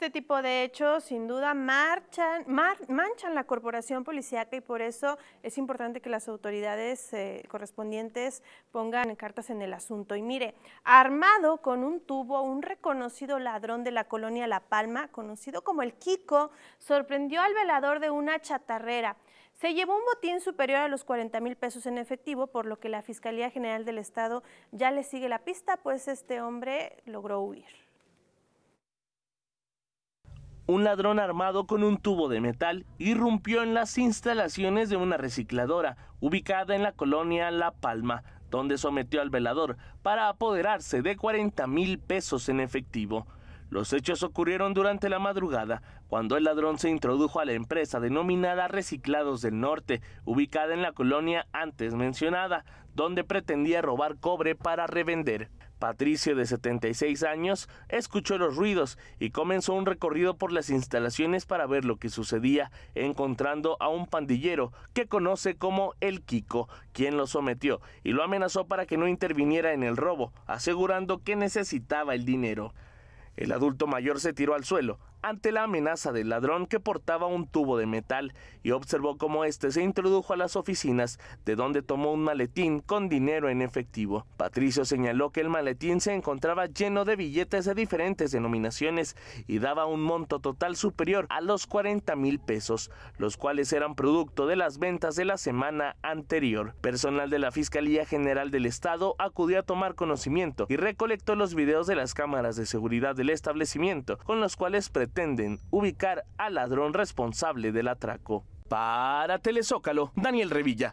Este tipo de hechos sin duda marchan, manchan la corporación policíaca y por eso es importante que las autoridades eh, correspondientes pongan cartas en el asunto. Y mire, armado con un tubo, un reconocido ladrón de la colonia La Palma, conocido como el Kiko, sorprendió al velador de una chatarrera. Se llevó un botín superior a los 40 mil pesos en efectivo, por lo que la Fiscalía General del Estado ya le sigue la pista, pues este hombre logró huir un ladrón armado con un tubo de metal irrumpió en las instalaciones de una recicladora ubicada en la colonia La Palma, donde sometió al velador para apoderarse de 40 mil pesos en efectivo. Los hechos ocurrieron durante la madrugada, cuando el ladrón se introdujo a la empresa denominada Reciclados del Norte, ubicada en la colonia antes mencionada, donde pretendía robar cobre para revender. Patricio, de 76 años, escuchó los ruidos y comenzó un recorrido por las instalaciones para ver lo que sucedía, encontrando a un pandillero que conoce como el Kiko, quien lo sometió y lo amenazó para que no interviniera en el robo, asegurando que necesitaba el dinero. El adulto mayor se tiró al suelo, ante la amenaza del ladrón que portaba un tubo de metal y observó cómo éste se introdujo a las oficinas, de donde tomó un maletín con dinero en efectivo. Patricio señaló que el maletín se encontraba lleno de billetes de diferentes denominaciones y daba un monto total superior a los 40 mil pesos, los cuales eran producto de las ventas de la semana anterior. Personal de la Fiscalía General del Estado acudió a tomar conocimiento y recolectó los videos de las cámaras de seguridad del establecimiento, con los cuales pretendía pretenden ubicar al ladrón responsable del atraco. Para Telezócalo, Daniel Revilla.